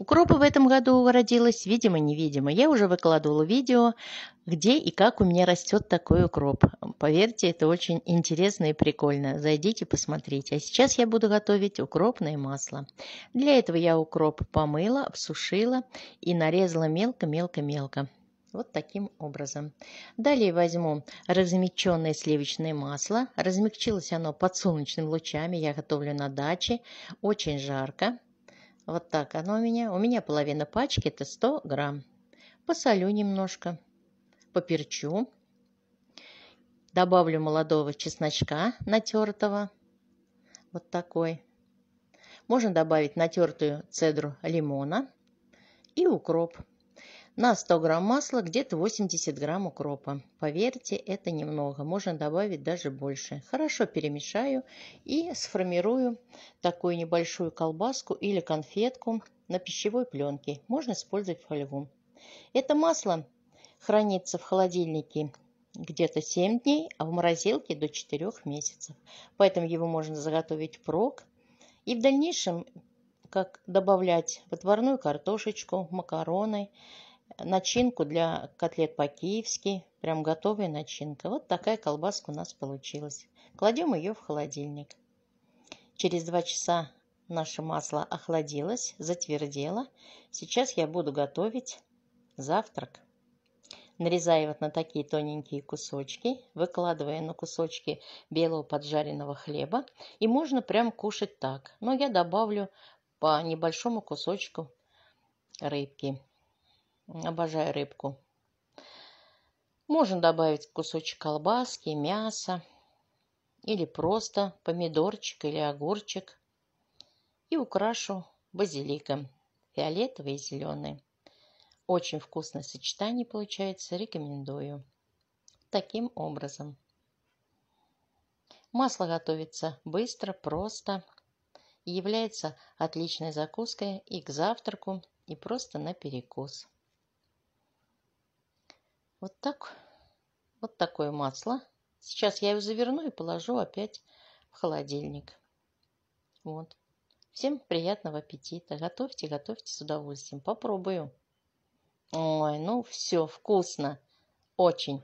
Укропа в этом году родилась, видимо-невидимо. Я уже выкладывала видео, где и как у меня растет такой укроп. Поверьте, это очень интересно и прикольно. Зайдите, посмотрите. А сейчас я буду готовить укропное масло. Для этого я укроп помыла, обсушила и нарезала мелко-мелко-мелко. Вот таким образом. Далее возьму размягченное сливочное масло. Размягчилось оно под солнечными лучами. Я готовлю на даче. Очень жарко. Вот так оно у меня. У меня половина пачки, это 100 грамм. Посолю немножко, поперчу. Добавлю молодого чесночка натертого. Вот такой. Можно добавить натертую цедру лимона и укроп на 100 грамм масла где-то 80 грамм укропа. Поверьте, это немного, можно добавить даже больше. Хорошо перемешаю и сформирую такую небольшую колбаску или конфетку на пищевой пленке. Можно использовать фольгу. Это масло хранится в холодильнике где-то 7 дней, а в морозилке до 4 месяцев. Поэтому его можно заготовить впрок и в дальнейшем как добавлять в отварную картошечку, макароны, начинку для котлет по-киевски, прям готовая начинка. Вот такая колбаска у нас получилась. Кладем ее в холодильник. Через два часа наше масло охладилось, затвердело. Сейчас я буду готовить завтрак. Нарезаю вот на такие тоненькие кусочки, выкладывая на кусочки белого поджаренного хлеба. И можно прям кушать так. Но я добавлю по небольшому кусочку рыбки. Обожаю рыбку. Можно добавить кусочек колбаски, мяса или просто помидорчик или огурчик. И украшу базиликом фиолетовый и зеленый. Очень вкусное сочетание получается, рекомендую. Таким образом. Масло готовится быстро, просто. И является отличной закуской и к завтраку, и просто на перекус. Вот так. Вот такое масло. Сейчас я его заверну и положу опять в холодильник. Вот. Всем приятного аппетита. Готовьте, готовьте с удовольствием. Попробую. Ой, ну все, вкусно. Очень.